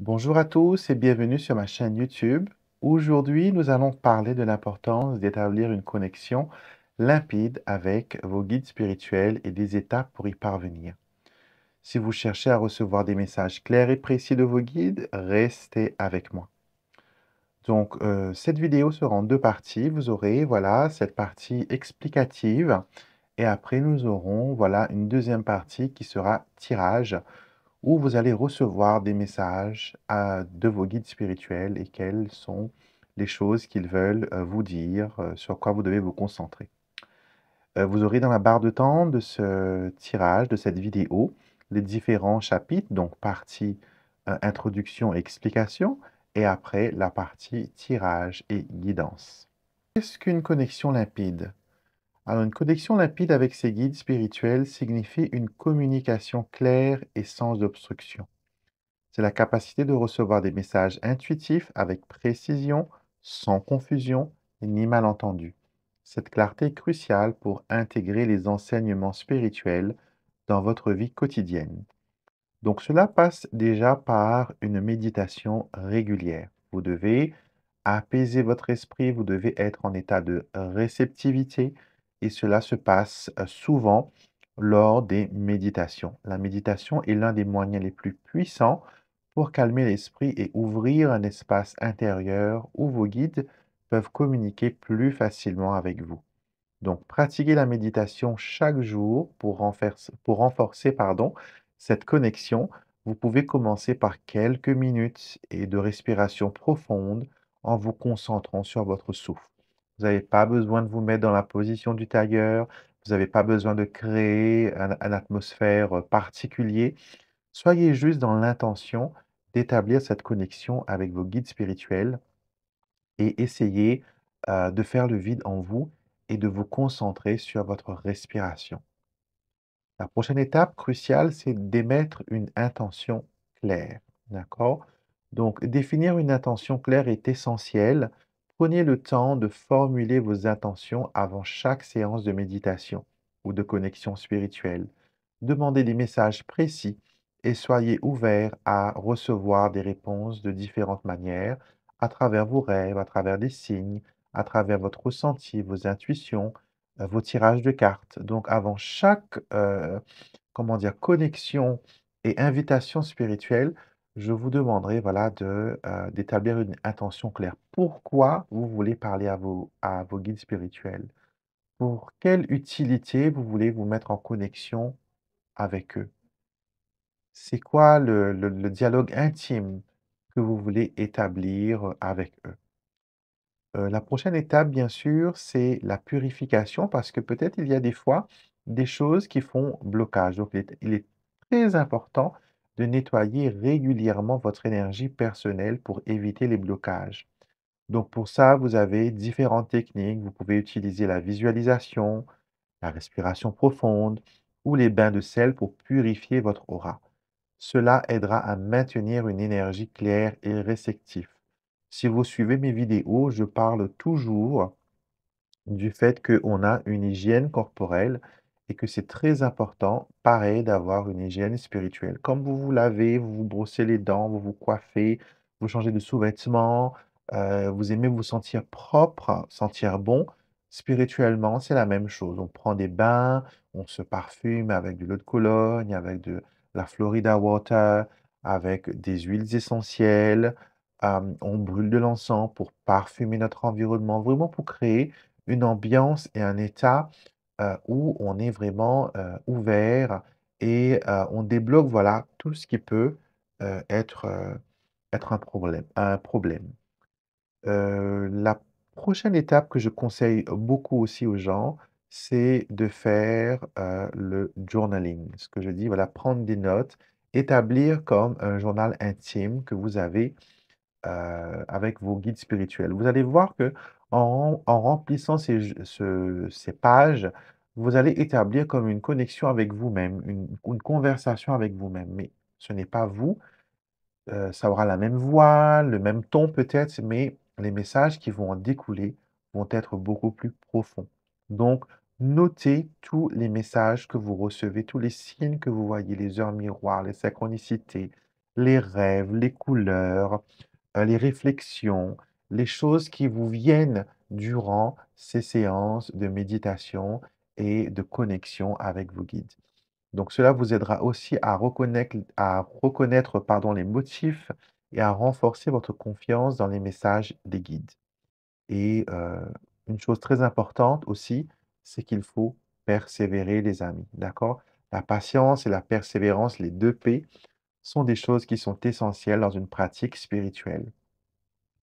Bonjour à tous et bienvenue sur ma chaîne YouTube. Aujourd'hui, nous allons parler de l'importance d'établir une connexion limpide avec vos guides spirituels et des étapes pour y parvenir. Si vous cherchez à recevoir des messages clairs et précis de vos guides, restez avec moi. Donc, euh, cette vidéo sera en deux parties. Vous aurez, voilà, cette partie explicative. Et après, nous aurons, voilà, une deuxième partie qui sera tirage où vous allez recevoir des messages euh, de vos guides spirituels et quelles sont les choses qu'ils veulent euh, vous dire, euh, sur quoi vous devez vous concentrer. Vous aurez dans la barre de temps de ce tirage, de cette vidéo, les différents chapitres, donc partie introduction et explication, et après la partie tirage et guidance. Qu'est-ce qu'une connexion limpide une connexion limpide avec ces guides spirituels signifie une communication claire et sans obstruction. C'est la capacité de recevoir des messages intuitifs avec précision, sans confusion ni malentendu. Cette clarté est cruciale pour intégrer les enseignements spirituels dans votre vie quotidienne. Donc cela passe déjà par une méditation régulière. Vous devez apaiser votre esprit, vous devez être en état de réceptivité, et cela se passe euh, souvent lors des méditations. La méditation est l'un des moyens les plus puissants pour calmer l'esprit et ouvrir un espace intérieur où vos guides peuvent communiquer plus facilement avec vous. Donc, pratiquez la méditation chaque jour pour, renforcer, cette connexion. Vous pouvez commencer par quelques minutes et de respiration profonde en vous concentrant sur votre souffle. Vous n'avez pas besoin de vous mettre dans la position du tailleur, vous n'avez pas besoin de créer une atmosphère particulière. Soyez juste dans l'intention d'établir cette connexion avec vos guides spirituels et essayez de faire le vide en vous et de vous concentrer sur votre respiration. La prochaine étape cruciale, c'est d'émettre une intention claire. D'accord Donc, définir une intention claire est essentiel Prenez le temps de formuler vos intentions avant chaque séance de méditation ou de connexion spirituelle. Demandez des messages précis et soyez ouvert à recevoir des réponses de différentes manières, à travers vos rêves, à travers des signes, à travers votre ressenti, vos intuitions, euh, vos tirages de cartes. Donc avant chaque euh, comment dire, connexion et invitation spirituelle, je vous demanderai voilà, de, euh, d'établir une intention claire. Pourquoi vous voulez parler à vos, à vos guides spirituels? Pour quelle utilité vous voulez vous mettre en connexion avec eux? C'est quoi le, dialogue intime que vous voulez établir euh, avec eux? Euh, la prochaine étape, bien sûr, c'est la purification parce que peut-être il y a des fois des choses qui font blocage. Donc, il est très important de nettoyer régulièrement votre énergie personnelle pour éviter les blocages. Donc pour ça, vous avez différentes techniques. Vous pouvez utiliser la visualisation, la respiration profonde ou les bains de sel pour purifier votre aura. Cela aidera à maintenir une énergie claire et réceptive. Si vous suivez mes vidéos, je parle toujours du fait qu'on a une hygiène corporelle et que c'est très important, pareil, d'avoir une hygiène spirituelle. Comme vous vous lavez, vous vous brossez les dents, vous vous coiffez, vous changez de sous-vêtements, euh, vous aimez vous sentir propre, sentir bon, spirituellement, c'est la même chose. On prend des bains, on se parfume avec de l'eau de Cologne, avec de la Florida Water, avec des huiles essentielles, euh, on brûle de l'encens pour parfumer notre environnement, vraiment pour créer une ambiance et un état euh, où on est vraiment, euh, ouvert et euh, on débloque, voilà, tout ce qui peut, être, être un problème un problème. la prochaine étape que je conseille beaucoup aussi aux gens, c'est de faire, le journaling. Ce que je dis, voilà, prendre des notes, établir comme un journal intime que vous avez, avec vos guides spirituels. Vous allez voir qu'en en remplissant ces pages vous allez établir comme une connexion avec vous-même, une, conversation avec vous-même. Mais ce n'est pas vous. Euh, ça aura la même voix, le même ton peut-être, mais les messages qui vont en découler vont être beaucoup plus profonds. Donc, notez tous les messages que vous recevez, tous les signes que vous voyez, les heures miroirs, les synchronicités, les rêves, les couleurs, euh, les réflexions, les choses qui vous viennent durant ces séances de méditation et de connexion avec vos guides. Donc cela vous aidera aussi à reconnaître, pardon, les motifs et à renforcer votre confiance dans les messages des guides. Et euh, une chose très importante aussi, c'est qu'il faut persévérer, les amis. D'accord La patience et la persévérance, les deux P, sont des choses qui sont essentielles dans une pratique spirituelle.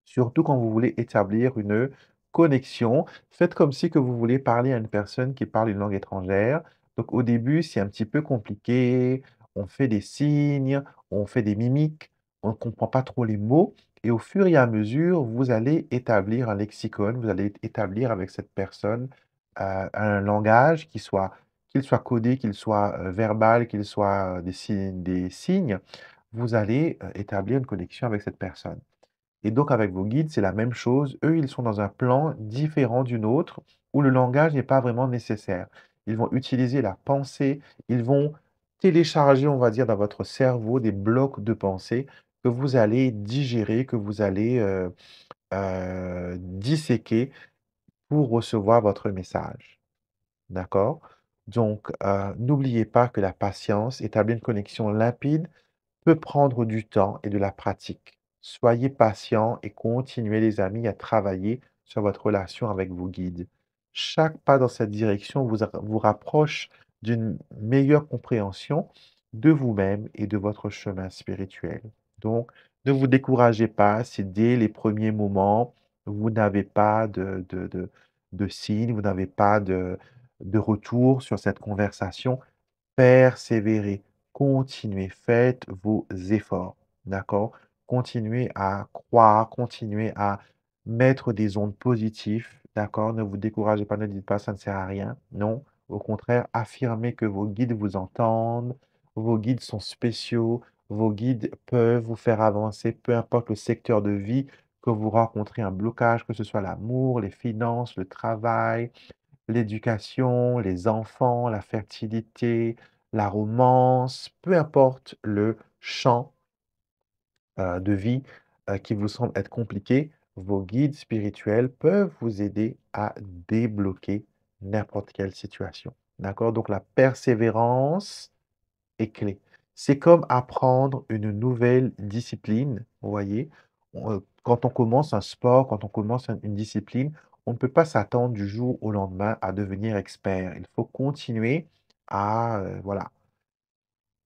Surtout quand vous voulez établir une connexion. Faites comme si que vous voulez parler à une personne qui parle une langue étrangère. Donc au début, c'est un petit peu compliqué. On fait des signes, on fait des mimiques, on ne comprend pas trop les mots. Et au fur et à mesure, vous allez établir un lexicon, vous allez établir avec cette personne euh, un langage qui soit, qu'il soit codé, qu'il soit euh, verbal, qu'il soit euh, des, signes, des signes. Vous allez établir une connexion avec cette personne. Et donc avec vos guides, c'est la même chose. Eux, ils sont dans un plan différent du nôtre où le langage n'est pas vraiment nécessaire. Ils vont utiliser la pensée, ils vont télécharger, on va dire, dans votre cerveau des blocs de pensée que vous allez digérer, que vous allez euh, euh, disséquer pour recevoir votre message. D'accord Donc, euh, n'oubliez pas que la patience, établir une connexion limpide, peut prendre du temps et de la pratique. Soyez patient et continuez, les amis, à travailler sur votre relation avec vos guides. Chaque pas dans cette direction vous, vous rapproche d'une meilleure compréhension de vous-même et de votre chemin spirituel. Donc, ne vous découragez pas si dès les premiers moments, vous n'avez pas de, de, signes, vous n'avez pas de, de retour sur cette conversation. Persévérez, continuez, faites vos efforts. D'accord continuez à croire, continuez à mettre des ondes positives, d'accord Ne vous découragez pas, ne dites pas ça ne sert à rien. Non, au contraire, affirmez que vos guides vous entendent, vos guides sont spéciaux, vos guides peuvent vous faire avancer, peu importe le secteur de vie que vous rencontrez un blocage, que ce soit l'amour, les finances, le travail, l'éducation, les enfants, la fertilité, la romance, peu importe le champ euh, de vie euh, qui vous semble être compliqué, vos guides spirituels peuvent vous aider à débloquer n'importe quelle situation. D'accord Donc la persévérance est clé. C'est comme apprendre une nouvelle discipline, vous voyez. Euh, quand on commence un sport, quand on commence une discipline, on ne peut pas s'attendre du jour au lendemain à devenir expert. Il faut continuer à, voilà,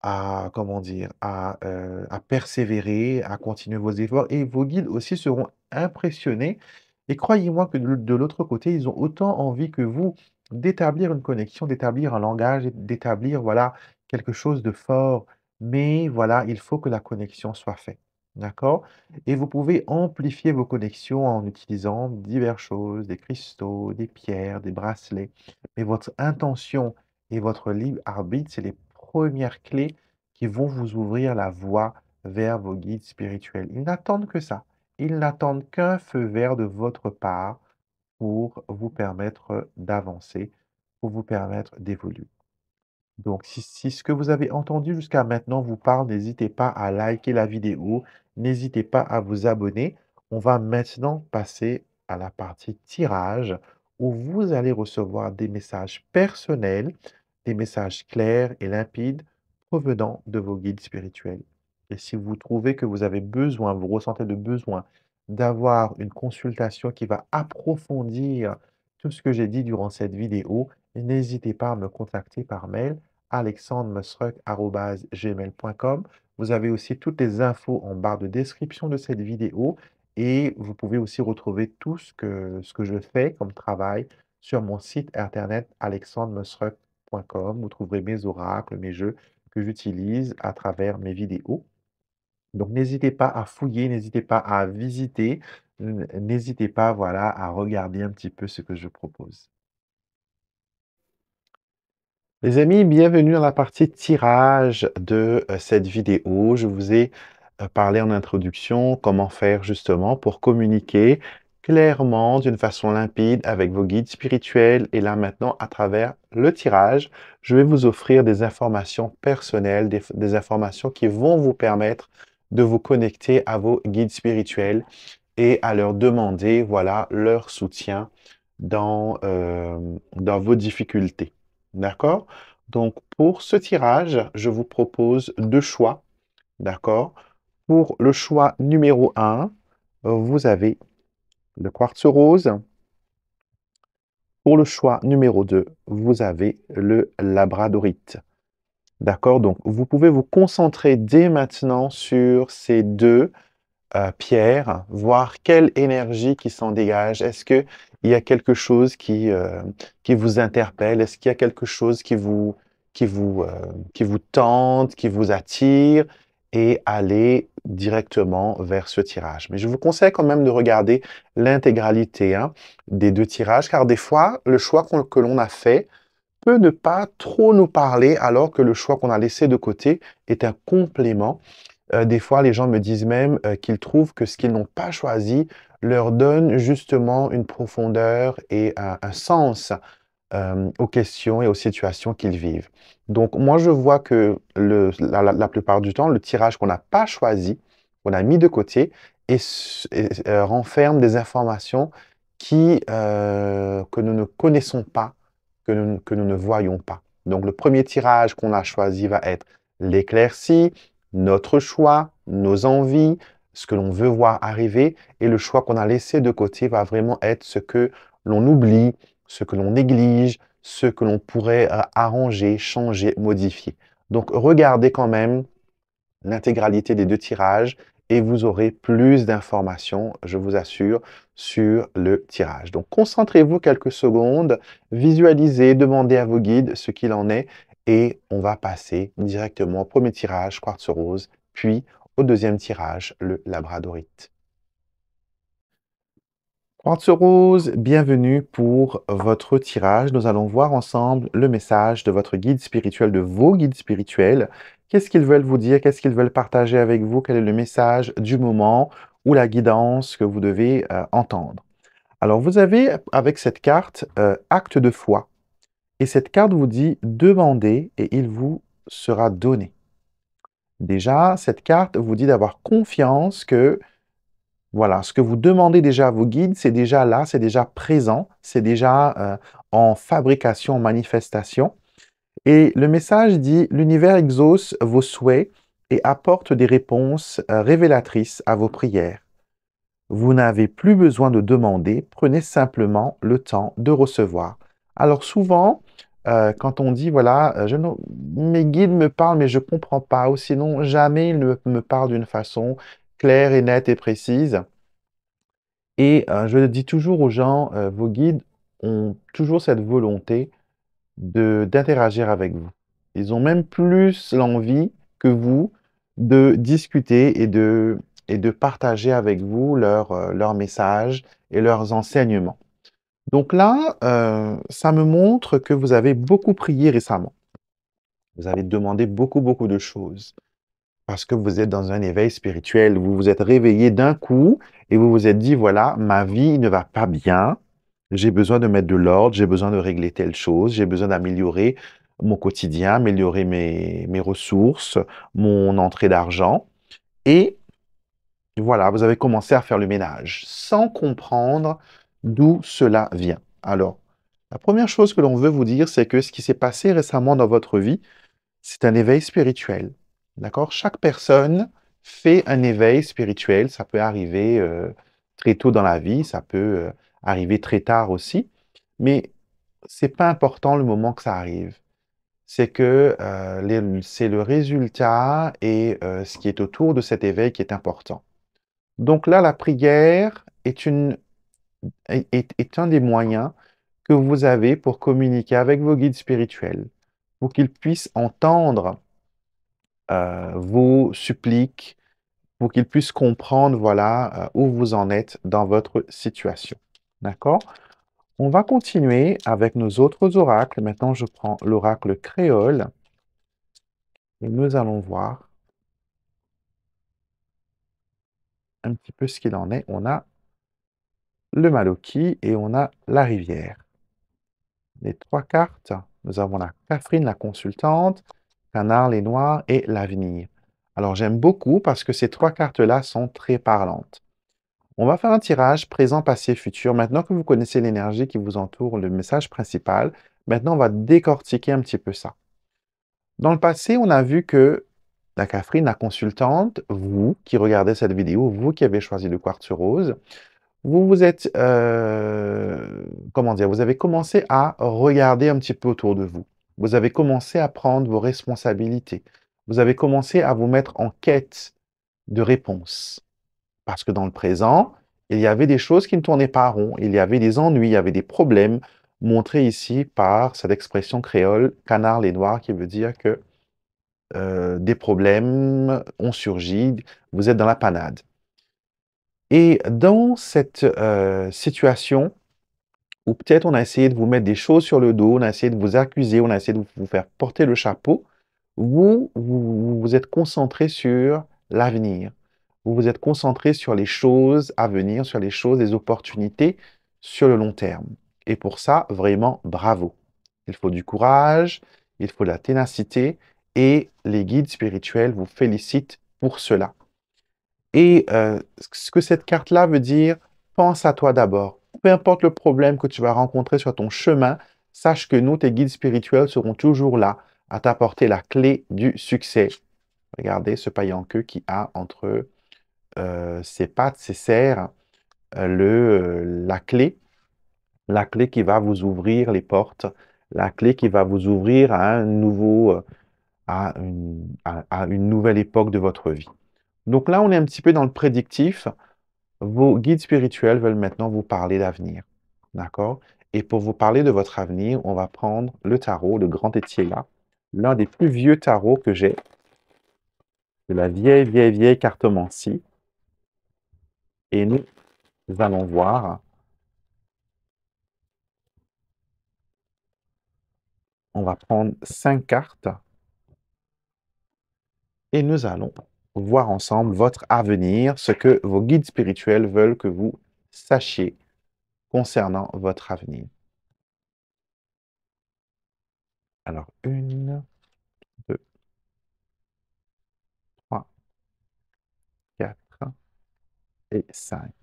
à, comment dire, à, euh, à persévérer, à continuer vos efforts. Et vos guides aussi seront impressionnés. Et croyez-moi que de l'autre côté, ils ont autant envie que vous d'établir une connexion, d'établir un langage, d'établir voilà quelque chose de fort. Mais voilà, il faut que la connexion soit faite. D'accord Et vous pouvez amplifier vos connexions en utilisant diverses choses, des cristaux, des pierres, des bracelets. Mais votre intention et votre libre arbitre, c'est les premières clés qui vont vous ouvrir la voie vers vos guides spirituels. Ils n'attendent que ça. Ils n'attendent qu'un feu vert de votre part pour vous permettre d'avancer, pour vous permettre d'évoluer. Donc, si, ce que vous avez entendu jusqu'à maintenant vous parle, n'hésitez pas à liker la vidéo, n'hésitez pas à vous abonner. On va maintenant passer à la partie tirage où vous allez recevoir des messages personnels des messages clairs et limpides provenant de vos guides spirituels. Et si vous trouvez que vous avez besoin, vous ressentez le besoin d'avoir une consultation qui va approfondir tout ce que j'ai dit durant cette vidéo, n'hésitez pas à me contacter par mail alexandremusruck.com Vous avez aussi toutes les infos en barre de description de cette vidéo et vous pouvez aussi retrouver tout ce que, ce que je fais comme travail sur mon site internet alexandremusruck.com vous trouverez mes oracles, mes jeux que j'utilise à travers mes vidéos. Donc n'hésitez pas à fouiller, n'hésitez pas à visiter, n'hésitez pas voilà, à regarder un petit peu ce que je propose. Les amis, bienvenue dans la partie tirage de euh, cette vidéo. Je vous ai euh, parlé en introduction comment faire justement pour communiquer clairement, d'une façon limpide, avec vos guides spirituels. Et là maintenant, à travers le tirage, je vais vous offrir des informations personnelles, des, informations qui vont vous permettre de vous connecter à vos guides spirituels et à leur demander, voilà, leur soutien dans, euh, dans vos difficultés. D'accord Donc, pour ce tirage, je vous propose deux choix. D'accord Pour le choix numéro 1, vous avez le quartz rose. Pour le choix numéro 2, vous avez le labradorite. D'accord Donc, vous pouvez vous concentrer dès maintenant sur ces deux euh, pierres, voir quelle énergie qui s'en dégage. Est-ce qu'il y a quelque chose euh, qui, vous interpelle Est-ce qu'il y a quelque chose qui vous, qui vous, euh, qui vous tente, qui vous attire et aller directement vers ce tirage. Mais je vous conseille quand même de regarder l'intégralité hein, des deux tirages, car des fois, le choix que l'on a fait peut ne pas trop nous parler, alors que le choix qu'on a laissé de côté est un complément. Euh, des fois, les gens me disent même euh, qu'ils trouvent que ce qu'ils n'ont pas choisi leur donne justement une profondeur et un sens euh, aux questions et aux situations qu'ils vivent. Donc moi, je vois que la, plupart du temps, le tirage qu'on n'a pas choisi, qu'on a mis de côté, euh, renferme des informations qui, euh, que nous ne connaissons pas, que nous, que nous ne voyons pas. Donc le premier tirage qu'on a choisi va être l'éclaircie, notre choix, nos envies, ce que l'on veut voir arriver, et le choix qu'on a laissé de côté va vraiment être ce que l'on oublie, ce que l'on néglige, ce que l'on pourrait euh, arranger, changer, modifier. Donc regardez quand même l'intégralité des deux tirages et vous aurez plus d'informations, je vous assure, sur le tirage. Donc concentrez-vous quelques secondes, visualisez, demandez à vos guides ce qu'il en est et on va passer directement au premier tirage, quartz rose, puis au deuxième tirage, le labradorite. Rose, bienvenue pour votre tirage. Nous allons voir ensemble le message de votre guide spirituel, de vos guides spirituels. Qu'est-ce qu'ils veulent vous dire Qu'est-ce qu'ils veulent partager avec vous Quel est le message du moment ou la guidance que vous devez euh, entendre Alors, vous avez avec cette carte euh, acte de foi. Et cette carte vous dit demandez et il vous sera donné. Déjà, cette carte vous dit d'avoir confiance que voilà, ce que vous demandez déjà à vos guides, c'est déjà là, c'est déjà présent, c'est déjà euh, en fabrication, en manifestation. Et le message dit, l'univers exauce vos souhaits et apporte des réponses euh, révélatrices à vos prières. Vous n'avez plus besoin de demander, prenez simplement le temps de recevoir. Alors souvent, euh, quand on dit, voilà, je, mes guides me parlent, mais je ne comprends pas, ou sinon jamais ils ne me parlent d'une façon claire et nette et précise. Et euh, je le dis toujours aux gens, euh, vos guides ont toujours cette volonté d'interagir avec vous. Ils ont même plus l'envie que vous de discuter et de, partager avec vous leurs euh, messages et leurs enseignements. Donc là, ça me montre que vous avez beaucoup prié récemment. Vous avez demandé beaucoup, beaucoup de choses parce que vous êtes dans un éveil spirituel. Vous vous êtes réveillé d'un coup et vous vous êtes dit, voilà, ma vie ne va pas bien. J'ai besoin de mettre de l'ordre, j'ai besoin de régler telle chose, j'ai besoin d'améliorer mon quotidien, améliorer mes, mes ressources, mon entrée d'argent. Et voilà, vous avez commencé à faire le ménage sans comprendre d'où cela vient. Alors, la première chose que l'on veut vous dire, c'est que ce qui s'est passé récemment dans votre vie, c'est un éveil spirituel. D'accord Chaque personne fait un éveil spirituel. Ça peut arriver euh, très tôt dans la vie, ça peut euh, arriver très tard aussi. Mais c'est pas important le moment que ça arrive. C'est que euh, c'est le résultat et ce qui est autour de cet éveil qui est important. Donc là, la prière est, une, est un des moyens que vous avez pour communiquer avec vos guides spirituels, pour qu'ils puissent entendre euh, vous supplique pour qu'il puisse comprendre, voilà, euh, où vous en êtes dans votre situation. D'accord On va continuer avec nos autres oracles. Maintenant, je prends l'oracle créole et nous allons voir un petit peu ce qu'il en est. On a le Maloki et on a la rivière. Les trois cartes, nous avons la Catherine, la consultante, Canard, les Noirs et L'avenir. Alors j'aime beaucoup parce que ces trois cartes-là sont très parlantes. On va faire un tirage présent, passé, futur. Maintenant que vous connaissez l'énergie qui vous entoure, le message principal, maintenant on va décortiquer un petit peu ça. Dans le passé, on a vu que la Cafrine, la consultante, vous qui regardez cette vidéo, vous qui avez choisi le quartz rose, vous vous êtes, euh, comment dire, vous avez commencé à regarder un petit peu autour de vous. Vous avez commencé à prendre vos responsabilités. Vous avez commencé à vous mettre en quête de réponses. Parce que dans le présent, il y avait des choses qui ne tournaient pas rond, il y avait des ennuis, il y avait des problèmes, montrés ici par cette expression créole, canard les noirs, qui veut dire que euh, des problèmes ont surgi, vous êtes dans la panade. Et dans cette euh, situation, ou peut-être on a essayé de vous mettre des choses sur le dos, on a essayé de vous accuser, on a essayé de vous faire porter le chapeau, vous vous, êtes concentré sur l'avenir, vous vous êtes concentré sur les choses à venir, sur les choses, les opportunités sur le long terme. Et pour ça, vraiment, bravo. Il faut du courage, il faut de la ténacité, et les guides spirituels vous félicitent pour cela. Et euh, ce que cette carte-là veut dire, pense à toi d'abord peu importe le problème que tu vas rencontrer sur ton chemin, sache que nous, tes guides spirituels, seront toujours là à t'apporter la clé du succès. Regardez ce que qui a entre euh, ses pattes, ses serres, euh, le, euh, la clé, la clé qui va vous ouvrir les portes, la clé qui va vous ouvrir à un nouveau, une, à une nouvelle époque de votre vie. Donc là, on est un petit peu dans le prédictif vos guides spirituels veulent maintenant vous parler d'avenir. D'accord Et pour vous parler de votre avenir, on va prendre le tarot, le grand là l'un des plus vieux tarots que j'ai, de la vieille, vieille, vieille cartomancie. Et nous allons voir. On va prendre cinq cartes et nous allons voir ensemble votre avenir, ce que vos guides spirituels veulent que vous sachiez concernant votre avenir. Alors, une, deux, trois, quatre et cinq.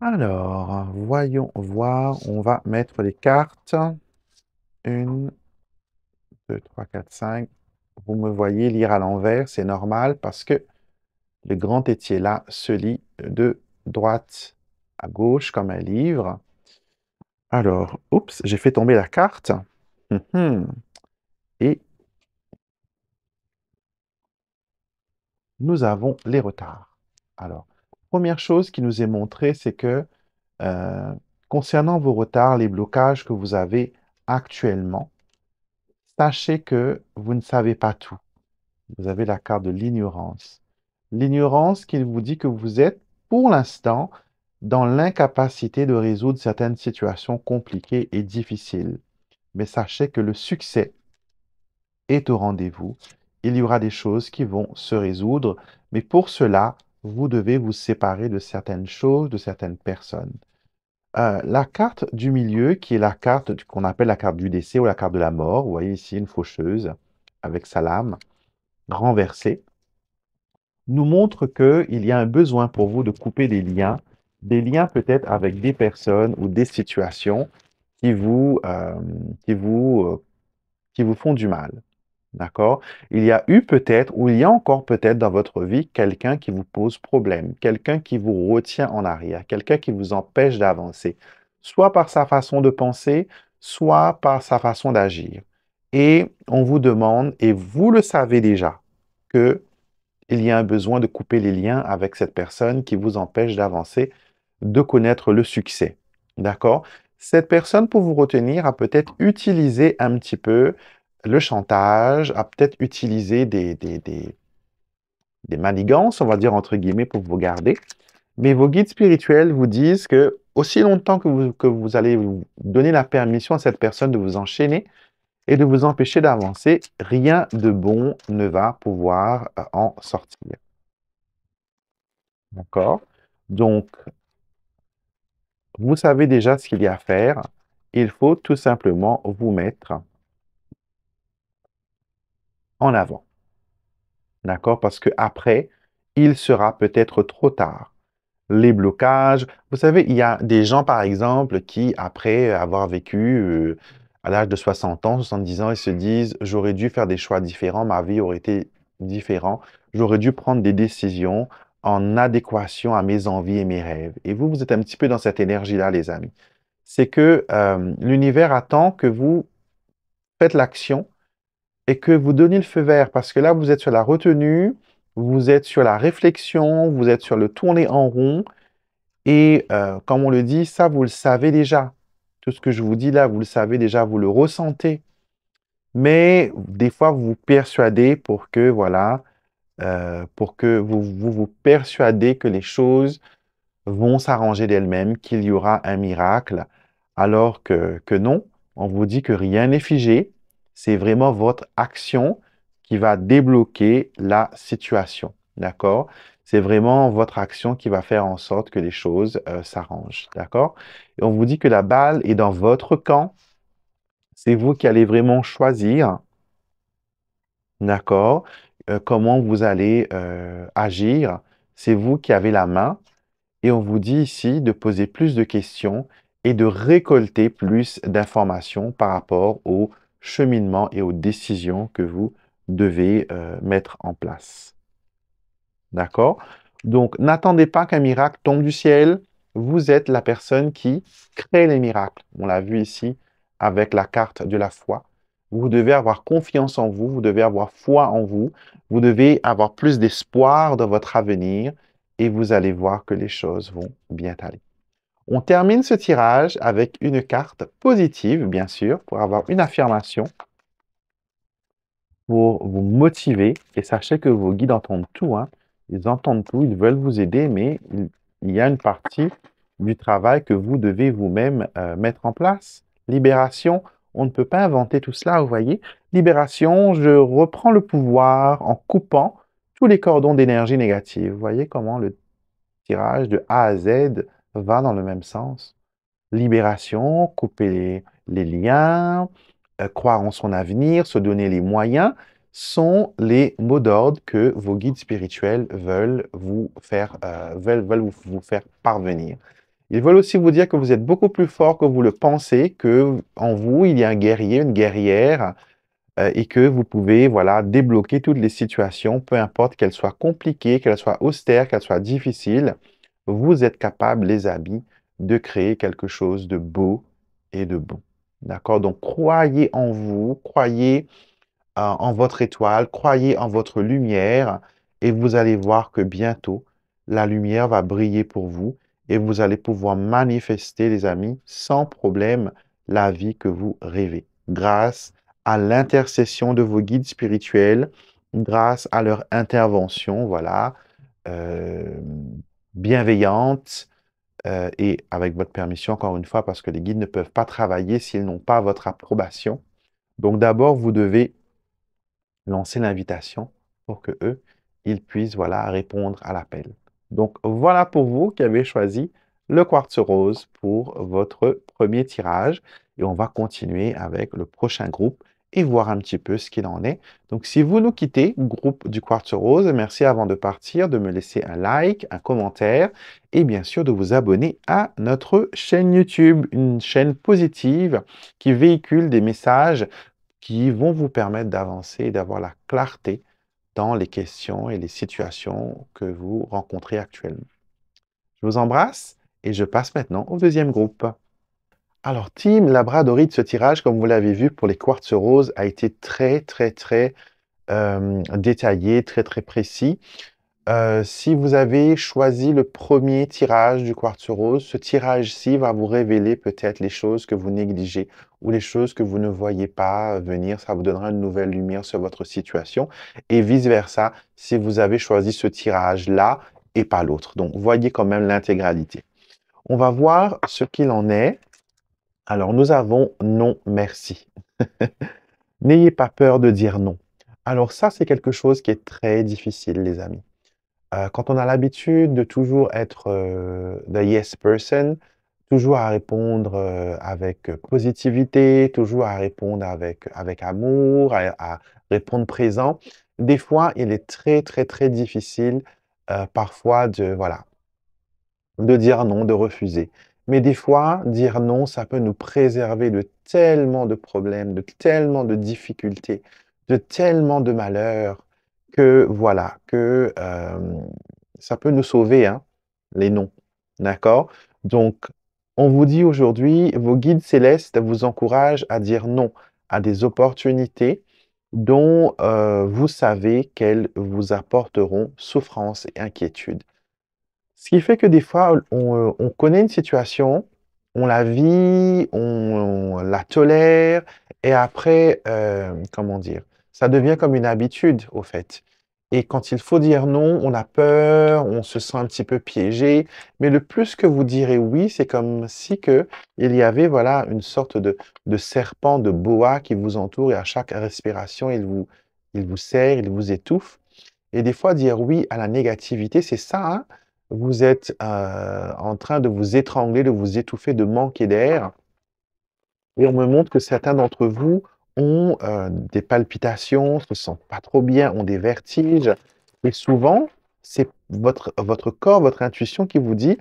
Alors, voyons voir, on va mettre les cartes. Une, 2, 3, 4, 5. Vous me voyez lire à l'envers, c'est normal parce que le grand étier là se lit de droite à gauche comme un livre. Alors, oups, j'ai fait tomber la carte. Hum, hum. Et nous avons les retards. Alors, première chose qui nous est montrée, c'est que euh, concernant vos retards, les blocages que vous avez actuellement, Sachez que vous ne savez pas tout. Vous avez la carte de l'ignorance. L'ignorance qui vous dit que vous êtes, pour l'instant, dans l'incapacité de résoudre certaines situations compliquées et difficiles. Mais sachez que le succès est au rendez-vous. Il y aura des choses qui vont se résoudre, mais pour cela, vous devez vous séparer de certaines choses, de certaines personnes. Euh, la carte du milieu, qui est la carte qu'on appelle la carte du décès ou la carte de la mort, vous voyez ici une faucheuse avec sa lame renversée, nous montre qu'il y a un besoin pour vous de couper des liens, des liens peut-être avec des personnes ou des situations qui vous, euh, euh, qui vous font du mal. D'accord Il y a eu peut-être, ou il y a encore peut-être dans votre vie, quelqu'un qui vous pose problème, quelqu'un qui vous retient en arrière, quelqu'un qui vous empêche d'avancer, soit par sa façon de penser, soit par sa façon d'agir. Et on vous demande, et vous le savez déjà, que il y a un besoin de couper les liens avec cette personne qui vous empêche d'avancer, de connaître le succès. D'accord Cette personne, pour vous retenir, a peut-être utilisé un petit peu le chantage, a peut-être utiliser des, des, manigances, on va dire entre guillemets, pour vous garder. Mais vos guides spirituels vous disent que aussi longtemps que vous, que vous allez vous donner la permission à cette personne de vous enchaîner et de vous empêcher d'avancer, rien de bon ne va pouvoir euh, en sortir. D'accord Donc, vous savez déjà ce qu'il y a à faire. Il faut tout simplement vous mettre en avant. D'accord Parce que après, il sera peut-être trop tard. Les blocages, vous savez, il y a des gens, par exemple, qui, après avoir vécu euh, à l'âge de 60 ans, 70 ans, ils se disent, j'aurais dû faire des choix différents, ma vie aurait été différente, j'aurais dû prendre des décisions en adéquation à mes envies et mes rêves. Et vous, vous êtes un petit peu dans cette énergie-là, les amis. C'est que euh, l'univers attend que vous faites l'action et que vous donnez le feu vert, parce que là, vous êtes sur la retenue, vous êtes sur la réflexion, vous êtes sur le tourner en rond, et euh, comme on le dit, ça, vous le savez déjà. Tout ce que je vous dis là, vous le savez déjà, vous le ressentez. Mais des fois, vous vous persuadez pour que, voilà, euh, pour que vous, vous vous persuadez que les choses vont s'arranger d'elles-mêmes, qu'il y aura un miracle, alors que, que non, on vous dit que rien n'est figé, c'est vraiment votre action qui va débloquer la situation. D'accord C'est vraiment votre action qui va faire en sorte que les choses euh, s'arrangent. D'accord Et on vous dit que la balle est dans votre camp. C'est vous qui allez vraiment choisir. D'accord euh, Comment vous allez euh, agir. C'est vous qui avez la main. Et on vous dit ici de poser plus de questions et de récolter plus d'informations par rapport aux cheminement et aux décisions que vous devez euh, mettre en place. D'accord Donc, n'attendez pas qu'un miracle tombe du ciel. Vous êtes la personne qui crée les miracles. On l'a vu ici avec la carte de la foi. Vous devez avoir confiance en vous, vous devez avoir foi en vous, vous devez avoir plus d'espoir dans votre avenir et vous allez voir que les choses vont bien aller. On termine ce tirage avec une carte positive, bien sûr, pour avoir une affirmation, pour vous motiver. Et sachez que vos guides entendent tout. Hein. Ils entendent tout, ils veulent vous aider, mais il y a une partie du travail que vous devez vous-même euh, mettre en place. Libération, on ne peut pas inventer tout cela, vous voyez. Libération, je reprends le pouvoir en coupant tous les cordons d'énergie négative. Vous voyez comment le tirage de A à Z va dans le même sens. Libération, couper les, liens, euh, croire en son avenir, se donner les moyens, sont les mots d'ordre que vos guides spirituels veulent vous faire, euh, parvenir. Ils veulent aussi vous dire que vous êtes beaucoup plus fort que vous le pensez, que vous, il y a un guerrier, une guerrière, euh, et que vous pouvez voilà débloquer toutes les situations, peu importe qu'elles soient compliquées, qu'elles soient austères, qu'elles soient difficiles vous êtes capable, les amis, de créer quelque chose de beau et de bon. D'accord Donc, croyez en vous, croyez euh, en votre étoile, croyez en votre lumière et vous allez voir que bientôt, la lumière va briller pour vous et vous allez pouvoir manifester, les amis, sans problème, la vie que vous rêvez. Grâce à l'intercession de vos guides spirituels, grâce à leur intervention, voilà. Euh, bienveillante euh, et avec votre permission, encore une fois, parce que les guides ne peuvent pas travailler s'ils n'ont pas votre approbation. Donc d'abord, vous devez lancer l'invitation pour que eux, ils puissent voilà, répondre à l'appel. Donc voilà pour vous qui avez choisi le quartz rose pour votre premier tirage. Et on va continuer avec le prochain groupe et voir un petit peu ce qu'il en est. Donc si vous nous quittez, groupe du Quartz Rose, merci avant de partir de me laisser un like, un commentaire et bien sûr de vous abonner à notre chaîne YouTube, une chaîne positive qui véhicule des messages qui vont vous permettre d'avancer et d'avoir la clarté dans les questions et les situations que vous rencontrez actuellement. Je vous embrasse et je passe maintenant au deuxième groupe. Alors, Team de ce tirage, comme vous l'avez vu pour les quartz roses, a été très, très, très euh, détaillé, très, très précis. Euh, si vous avez choisi le premier tirage du quartz rose, ce tirage-ci va vous révéler peut-être les choses que vous négligez ou les choses que vous ne voyez pas venir. Ça vous donnera une nouvelle lumière sur votre situation et vice-versa si vous avez choisi ce tirage-là et pas l'autre. Donc, voyez quand même l'intégralité. On va voir ce qu'il en est alors nous avons non merci. N'ayez pas peur de dire non. Alors ça, c'est quelque chose qui est très difficile, les amis. Euh, quand on a l'habitude de toujours être de euh, the yes person, toujours à répondre euh, avec positivité, toujours à répondre avec, avec amour, à, répondre présent, des fois, il est très, très, très difficile parfois de, voilà, de dire non, de refuser. Mais des fois, dire non, ça peut nous préserver de tellement de problèmes, de tellement de difficultés, de tellement de malheurs, que voilà, que euh, ça peut nous sauver, hein, les noms. D'accord Donc, on vous dit aujourd'hui, vos guides célestes vous encouragent à dire non à des opportunités dont euh, vous savez qu'elles vous apporteront souffrance et inquiétude. Ce qui fait que des fois, euh, on, connaît une situation, on la vit, on, la tolère, et après, euh, comment dire, ça devient comme une habitude, au fait. Et quand il faut dire non, on a peur, on se sent un petit peu piégé. Mais le plus que vous direz oui, c'est comme si que il y avait voilà une sorte de, serpent, de boa qui vous entoure et à chaque respiration, il vous, il vous serre, il vous étouffe. Et des fois, dire oui à la négativité, c'est ça. Hein? vous êtes euh, en train de vous étrangler, de vous étouffer, de manquer d'air. Et on me montre que certains d'entre vous ont euh, des palpitations, se sentent pas trop bien, ont des vertiges. Et souvent, c'est votre, votre corps, votre intuition qui vous dit,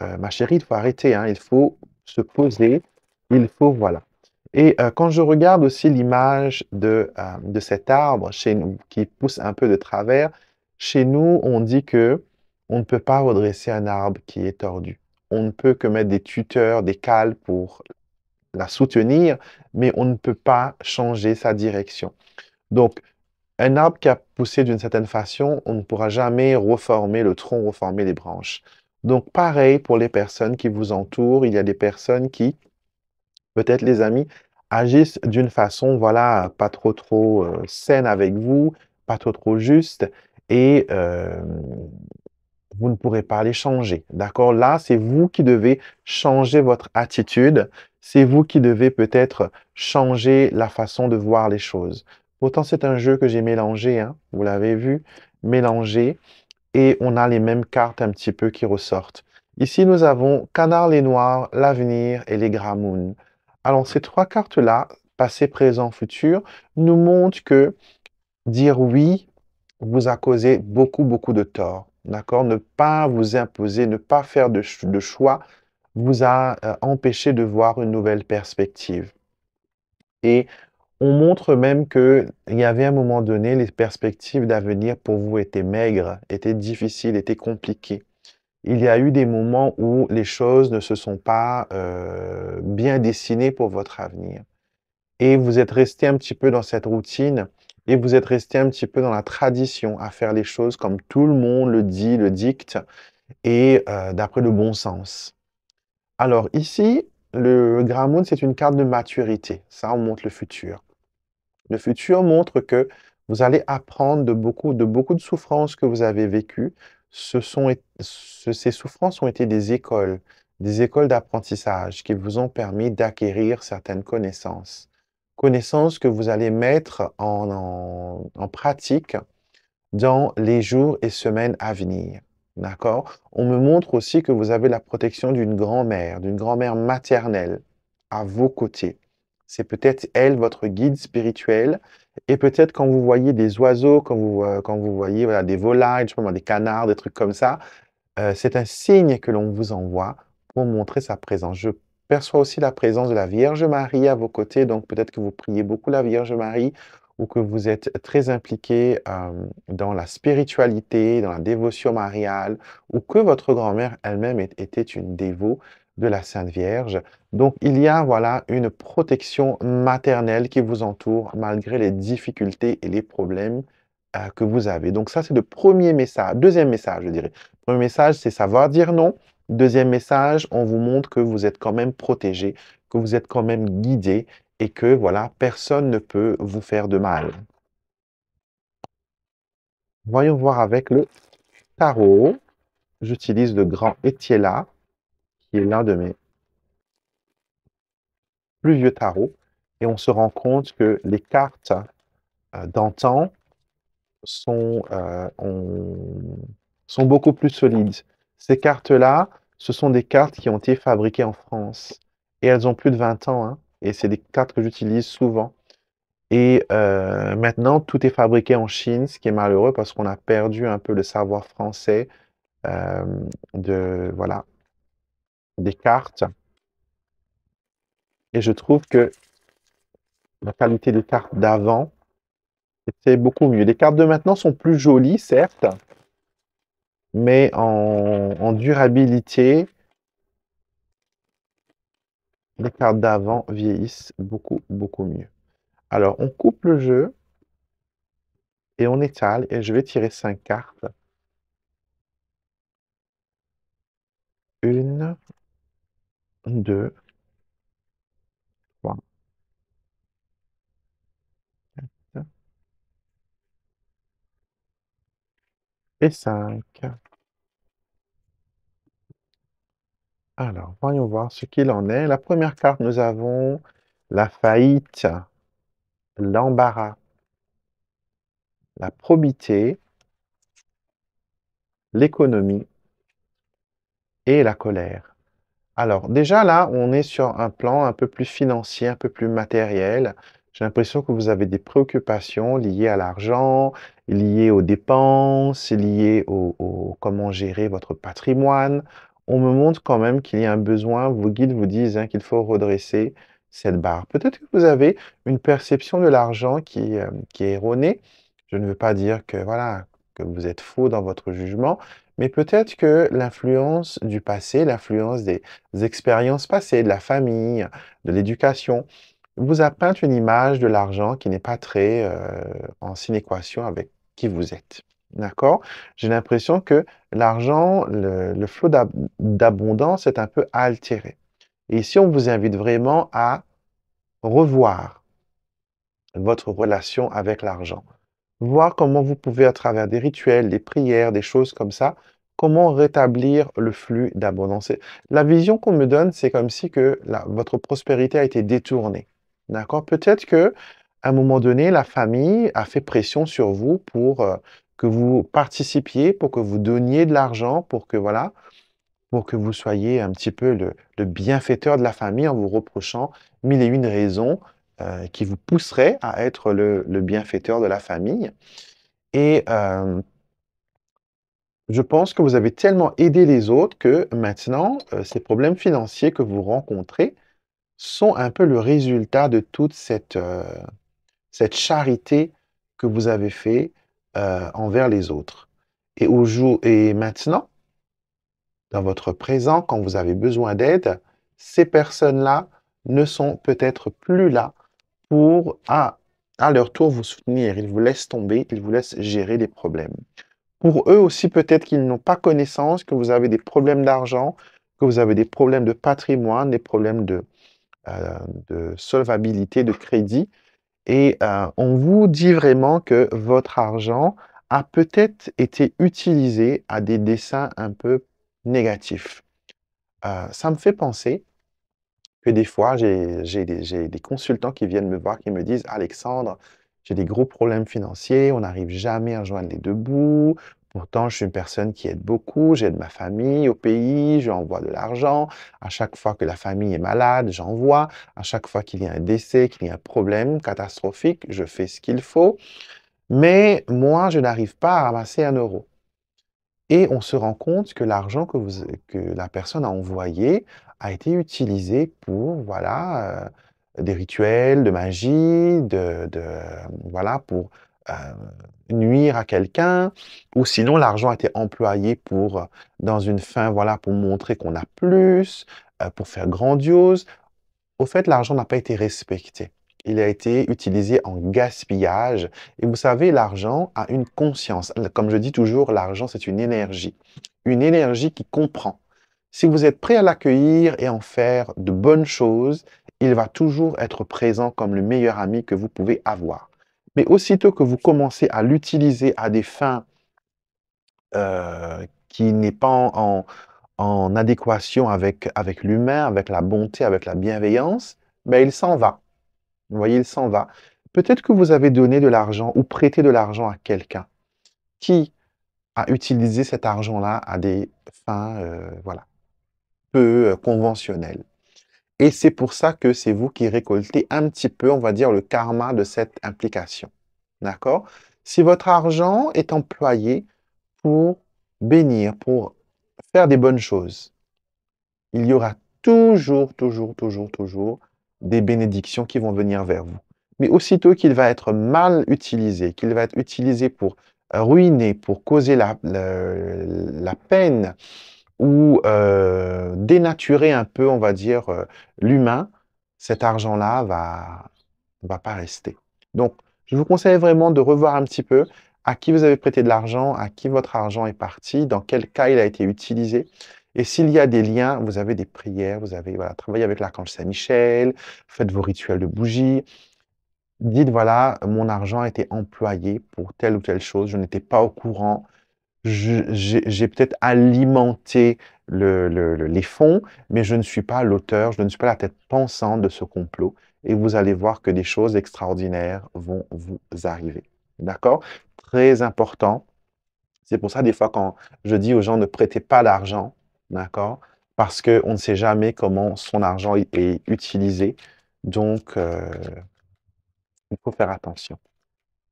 euh, ma chérie, il faut arrêter, hein, il faut se poser, il faut, voilà. Et quand je regarde aussi l'image de, de cet arbre chez qui pousse un peu de travers, chez nous, on dit que on ne peut pas redresser un arbre qui est tordu. On ne peut que mettre des tuteurs, des cales pour la soutenir, mais on ne peut pas changer sa direction. Donc, un arbre qui a poussé d'une certaine façon, on ne pourra jamais reformer le tronc, reformer les branches. Donc, pareil pour les personnes qui vous entourent. Il y a des personnes qui, peut-être les amis, agissent d'une façon, voilà, pas trop trop euh, saine avec vous, pas trop trop juste, et euh, vous ne pourrez pas les changer. D'accord Là, c'est vous qui devez changer votre attitude. C'est vous qui devez peut-être changer la façon de voir les choses. Pourtant, c'est un jeu que j'ai mélangé, hein, vous l'avez vu, mélangé. Et on a les mêmes cartes un petit peu qui ressortent. Ici, nous avons Canard les Noirs, l'Avenir et les Gramoun. Alors, ces trois cartes-là, passé, présent, futur, nous montrent que dire oui vous a causé beaucoup, beaucoup de tort. D'accord Ne pas vous imposer, ne pas faire de, choix vous a euh, empêché de voir une nouvelle perspective. Et on montre même qu'il y avait un moment donné, les perspectives d'avenir pour vous étaient maigres, étaient difficiles, étaient compliquées. Il y a eu des moments où les choses ne se sont pas euh, bien dessinées pour votre avenir. Et vous êtes resté un petit peu dans cette routine et vous êtes resté un petit peu dans la tradition à faire les choses comme tout le monde le dit, le dicte, et euh, d'après le bon sens. Alors ici, le monde, c'est une carte de maturité. Ça, on montre le futur. Le futur montre que vous allez apprendre de beaucoup de, beaucoup de souffrances que vous avez vécues. ces souffrances ont été des écoles, des écoles d'apprentissage qui vous ont permis d'acquérir certaines connaissances connaissances que vous allez mettre en, pratique dans les jours et semaines à venir. D'accord On me montre aussi que vous avez la protection d'une grand-mère, d'une grand-mère maternelle à vos côtés. C'est peut-être elle votre guide spirituel. Et peut-être quand vous voyez des oiseaux, quand vous, euh, voyez voilà, des volailles, des canards, des trucs comme ça, euh, c'est un signe que l'on vous envoie pour montrer sa présence. Je perçoit aussi la présence de la Vierge Marie à vos côtés. Donc peut-être que vous priez beaucoup la Vierge Marie ou que vous êtes très impliqué euh, dans la spiritualité, dans la dévotion mariale, ou que votre grand-mère elle-même était une dévot de la Sainte Vierge. Donc il y a voilà une protection maternelle qui vous entoure malgré les difficultés et les problèmes euh, que vous avez. Donc ça c'est le premier message, deuxième message je dirais. Le premier message c'est savoir dire non, Deuxième message, on vous montre que vous êtes quand même protégé, que vous êtes quand même guidé et que voilà, personne ne peut vous faire de mal. Voyons voir avec le tarot. J'utilise le grand Etiela, qui est l'un de mes plus vieux tarots. Et on se rend compte que les cartes euh, d'antan euh, sont beaucoup plus solides. Ces cartes-là, ce sont des cartes qui ont été fabriquées en France. Et elles ont plus de 20 ans. Hein. et c'est des cartes que j'utilise souvent. Et euh, maintenant, tout est fabriqué en Chine, ce qui est malheureux parce qu'on a perdu un peu le savoir français euh, de, des cartes. Et je trouve que la qualité des cartes d'avant était beaucoup mieux. Les cartes de maintenant sont plus jolies, certes, mais en, durabilité, les cartes d'avant vieillissent beaucoup, beaucoup mieux. Alors, on coupe le jeu et on étale et je vais tirer 5 cartes. Une, deux, et 5. Alors, voyons voir ce qu'il en est. La première carte, nous avons la faillite, l'embarras, la probité, l'économie et la colère. Alors déjà là, on est sur un plan un peu plus financier, un peu plus matériel. J'ai l'impression que vous avez des préoccupations liées à l'argent, liées aux dépenses, liées au, comment gérer votre patrimoine. On me montre quand même qu'il y a un besoin. Vos guides vous disent hein, qu'il faut redresser cette barre. Peut-être que vous avez une perception de l'argent qui, euh, qui est erronée. Je ne veux pas dire que voilà que vous êtes faux dans votre jugement, mais peut-être que l'influence du passé, l'influence des expériences passées, de la famille, de l'éducation, vous a peint une image de l'argent qui n'est pas très euh, en sinéquation avec qui vous êtes. D'accord J'ai l'impression que l'argent, le, flot d'abondance est un peu altéré. Et ici, on vous invite vraiment à revoir votre relation avec l'argent. Voir comment vous pouvez, à travers des rituels, des prières, des choses comme ça, comment rétablir le flux d'abondance. La vision qu'on me donne, c'est comme si que votre prospérité a été détournée. Peut-être que à un moment donné, la famille a fait pression sur vous pour euh, que vous participiez, pour que vous donniez de l'argent, pour que voilà, pour que vous soyez un petit peu le, bienfaiteur de la famille en vous reprochant mille et une raisons euh, qui vous pousseraient à être le, bienfaiteur de la famille. Et euh, je pense que vous avez tellement aidé les autres que maintenant, ces problèmes financiers que vous rencontrez, sont un peu le résultat de toute cette, euh, cette charité que vous avez fait euh, envers les autres. Et, au jour, et maintenant, dans votre présent, quand vous avez besoin d'aide, ces personnes-là ne sont peut-être plus là pour, à, à leur tour, vous soutenir. Ils vous laissent tomber, ils vous laissent gérer des problèmes. Pour eux aussi, peut-être qu'ils n'ont pas connaissance que vous avez des problèmes d'argent, que vous avez des problèmes de patrimoine, des problèmes de, euh, de solvabilité de crédit. Et euh, on vous dit vraiment que votre argent a peut-être été utilisé à des dessins un peu négatifs. Euh, ça me fait penser que des fois, j'ai des, consultants qui viennent me voir, qui me disent « Alexandre, j'ai des gros problèmes financiers, on n'arrive jamais à joindre les deux bouts, Pourtant, je suis une personne qui aide beaucoup, j'aide ma famille au pays, j'envoie de l'argent. À chaque fois que la famille est malade, j'envoie. À chaque fois qu'il y a un décès, qu'il y a un problème catastrophique, je fais ce qu'il faut. Mais moi, je n'arrive pas à ramasser un euro. Et on se rend compte que l'argent que, la personne a envoyé a été utilisé pour, voilà, euh, des rituels, de magie, de voilà, pour euh, nuire à quelqu'un, ou sinon l'argent a été employé pour, euh, dans une fin, voilà, pour montrer qu'on a plus, euh, pour faire grandiose. Au fait, l'argent n'a pas été respecté. Il a été utilisé en gaspillage. Et vous savez, l'argent a une conscience. Comme je dis toujours, l'argent, c'est une énergie. Une énergie qui comprend. Si vous êtes prêt à l'accueillir et en faire de bonnes choses, il va toujours être présent comme le meilleur ami que vous pouvez avoir. Mais aussitôt que vous commencez à l'utiliser à des fins euh, qui n'est pas en, adéquation avec, avec l'humain, avec la bonté, avec la bienveillance, ben il s'en va. Vous voyez, il s'en va. Peut-être que vous avez donné de l'argent ou prêté de l'argent à quelqu'un qui a utilisé cet argent-là à des fins euh, voilà, peu euh, conventionnelles. Et c'est pour ça que c'est vous qui récoltez un petit peu, on va dire, le karma de cette implication. D'accord Si votre argent est employé pour bénir, pour faire des bonnes choses, il y aura toujours, toujours, toujours, toujours des bénédictions qui vont venir vers vous. Mais aussitôt qu'il va être mal utilisé, qu'il va être utilisé pour ruiner, pour causer la, la peine, ou euh, dénaturer un peu, on va dire, euh, l'humain, cet argent-là va va pas rester. Donc, je vous conseille vraiment de revoir un petit peu à qui vous avez prêté de l'argent, à qui votre argent est parti, dans quel cas il a été utilisé. Et s'il y a des liens, vous avez des prières, vous avez voilà, travaillé avec l'archange Saint-Michel, faites vos rituels de bougies. Dites voilà, mon argent a été employé pour telle ou telle chose, je n'étais pas au courant, j'ai peut-être alimenté les fonds, mais je ne suis pas l'auteur, je ne suis pas la tête pensante de ce complot. Et vous allez voir que des choses extraordinaires vont vous arriver. D'accord Très important. C'est pour ça, des fois, quand je dis aux gens ne prêtez pas d'argent, d'accord Parce qu'on ne sait jamais comment son argent est utilisé. Donc, euh, il faut faire attention.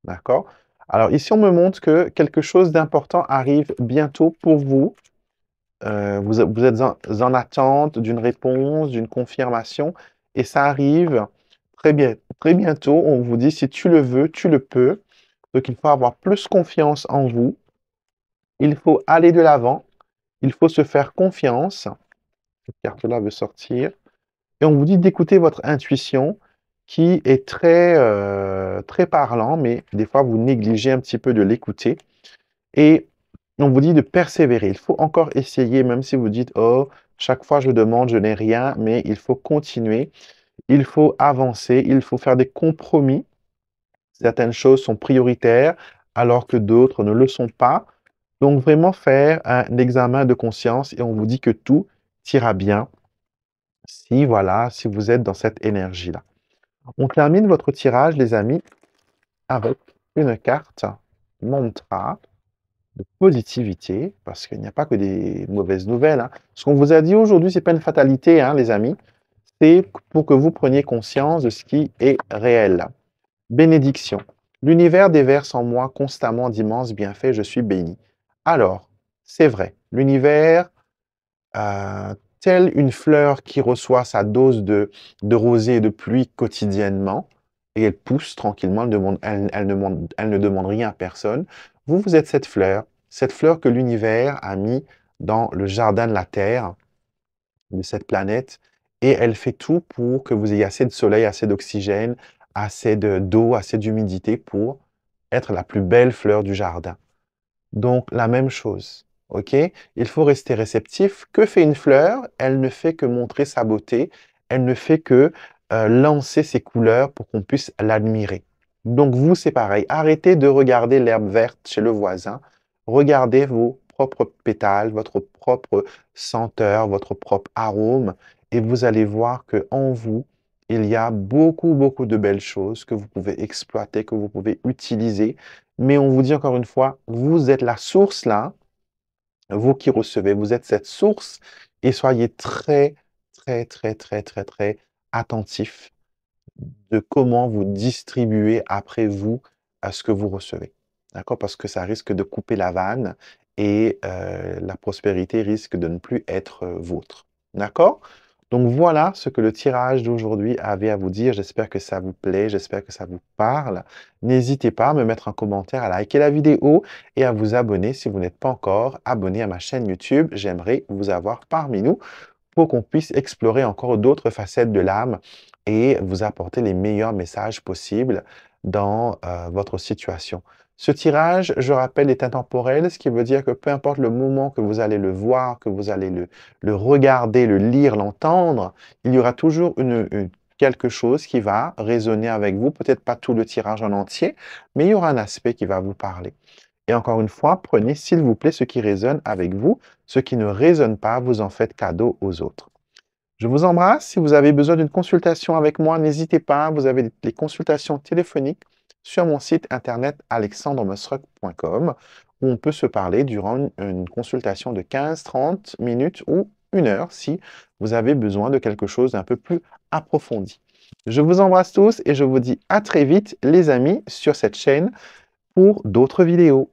D'accord alors ici, on me montre que quelque chose d'important arrive bientôt pour vous. Euh, vous, êtes en, attente d'une réponse, d'une confirmation, et ça arrive très, bien, très bientôt. On vous dit, si tu le veux, tu le peux. Donc, il faut avoir plus confiance en vous. Il faut aller de l'avant. Il faut se faire confiance. Cette carte-là veut sortir. Et on vous dit d'écouter votre intuition, qui est très, euh, très parlant, mais des fois, vous négligez un petit peu de l'écouter. Et on vous dit de persévérer. Il faut encore essayer, même si vous dites, oh, chaque fois je demande, je n'ai rien, mais il faut continuer. Il faut avancer, il faut faire des compromis. Certaines choses sont prioritaires, alors que d'autres ne le sont pas. Donc vraiment faire un examen de conscience et on vous dit que tout ira bien si voilà, si vous êtes dans cette énergie là. On termine votre tirage, les amis, avec une carte mantra de positivité, parce qu'il n'y a pas que des mauvaises nouvelles. Hein. Ce qu'on vous a dit aujourd'hui, c'est pas une fatalité, hein, les amis. C'est pour que vous preniez conscience de ce qui est réel. Bénédiction. L'univers déverse en moi constamment d'immenses bienfaits, je suis béni. Alors, c'est vrai, l'univers euh, telle une fleur qui reçoit sa dose de, rosée et de pluie quotidiennement, et elle pousse tranquillement, elle, elle, ne demande rien à personne. Vous, vous êtes cette fleur, cette fleur que l'univers a mis dans le jardin de la Terre, de cette planète, et elle fait tout pour que vous ayez assez de soleil, assez d'oxygène, assez d'eau, assez d'humidité pour être la plus belle fleur du jardin. Donc la même chose, Ok, Il faut rester réceptif. Que fait une fleur Elle ne fait que montrer sa beauté, elle ne fait que euh, lancer ses couleurs pour qu'on puisse l'admirer. Donc vous, c'est pareil. Arrêtez de regarder l'herbe verte chez le voisin. Regardez vos propres pétales, votre propre senteur, votre propre arôme. Et vous allez voir qu'en vous, il y a beaucoup, beaucoup de belles choses que vous pouvez exploiter, que vous pouvez utiliser. Mais on vous dit encore une fois, vous êtes la source là vous qui recevez, vous êtes cette source et soyez très, très, très, très, très, très attentif de comment vous distribuez après vous à euh, ce que vous recevez. D'accord Parce que ça risque de couper la vanne et euh, la prospérité risque de ne plus être euh, vôtre. D'accord donc voilà ce que le tirage d'aujourd'hui avait à vous dire. J'espère que ça vous plaît, j'espère que ça vous parle. N'hésitez pas à me mettre un commentaire, à liker la vidéo et à vous abonner si vous n'êtes pas encore abonné à ma chaîne YouTube. J'aimerais vous avoir parmi nous pour qu'on puisse explorer encore d'autres facettes de l'âme et vous apporter les meilleurs messages possibles dans euh, votre situation. Ce tirage, je rappelle, est intemporel, ce qui veut dire que peu importe le moment que vous allez le voir, que vous allez le, regarder, le lire, l'entendre, il y aura toujours quelque chose qui va résonner avec vous. Peut-être pas tout le tirage en entier, mais il y aura un aspect qui va vous parler. Et encore une fois, prenez s'il vous plaît ce qui résonne avec vous. Ce qui ne résonne pas, vous en faites cadeau aux autres. Je vous embrasse. Si vous avez besoin d'une consultation avec moi, n'hésitez pas. Vous avez les consultations téléphoniques sur mon site internet alexandremosrock.com, où on peut se parler durant une, une consultation de 15-30 minutes ou une heure si vous avez besoin de quelque chose d'un peu plus approfondi. Je vous embrasse tous et je vous dis à très vite les amis sur cette chaîne pour d'autres vidéos.